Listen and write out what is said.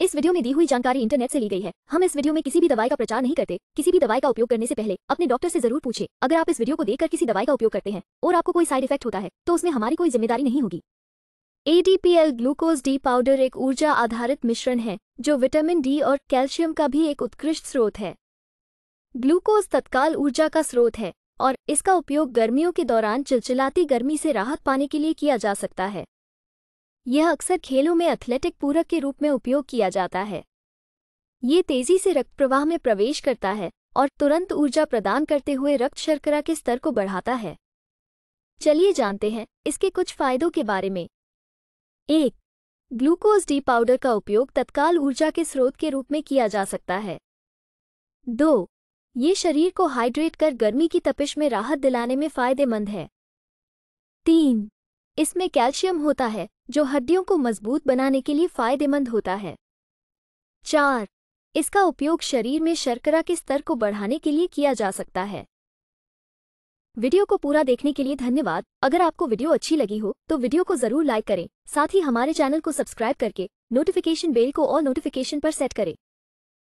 इस वीडियो में दी हुई जानकारी इंटरनेट से ली गई है हम इस वीडियो में किसी भी दवाई का प्रचार नहीं करते किसी भी दवाई का उपयोग करने से पहले अपने डॉक्टर से जरूर पूछे अगर आप इस वीडियो को देखकर किसी दवाई का उपयोग करते हैं और आपको कोई साइड इफेक्ट होता है तो उसमें हमारी कोई जिम्मेदारी नहीं होगी एडीपीएल ग्लूकोज डी पाउडर एक ऊर्जा आधारित मिश्रण है जो विटामिन डी और कैल्शियम का भी एक उत्कृष्ट स्रोत है ग्लूकोज तत्काल ऊर्जा का स्रोत है और इसका उपयोग गर्मियों के दौरान चिलचिलाती गर्मी से राहत पाने के लिए किया जा सकता है यह अक्सर खेलों में एथलेटिक पूरक के रूप में उपयोग किया जाता है ये तेजी से रक्त प्रवाह में प्रवेश करता है और तुरंत ऊर्जा प्रदान करते हुए रक्त शर्करा के स्तर को बढ़ाता है चलिए जानते हैं इसके कुछ फायदों के बारे में एक ग्लूकोज डी पाउडर का उपयोग तत्काल ऊर्जा के स्रोत के रूप में किया जा सकता है दो ये शरीर को हाइड्रेट कर गर्मी की तपिश में राहत दिलाने में फायदेमंद है तीन इसमें कैल्शियम होता है जो हड्डियों को मजबूत बनाने के लिए फायदेमंद होता है चार इसका उपयोग शरीर में शर्करा के स्तर को बढ़ाने के लिए किया जा सकता है वीडियो को पूरा देखने के लिए धन्यवाद अगर आपको वीडियो अच्छी लगी हो तो वीडियो को जरूर लाइक करें साथ ही हमारे चैनल को सब्सक्राइब करके नोटिफिकेशन बेल को और नोटिफिकेशन पर सेट करें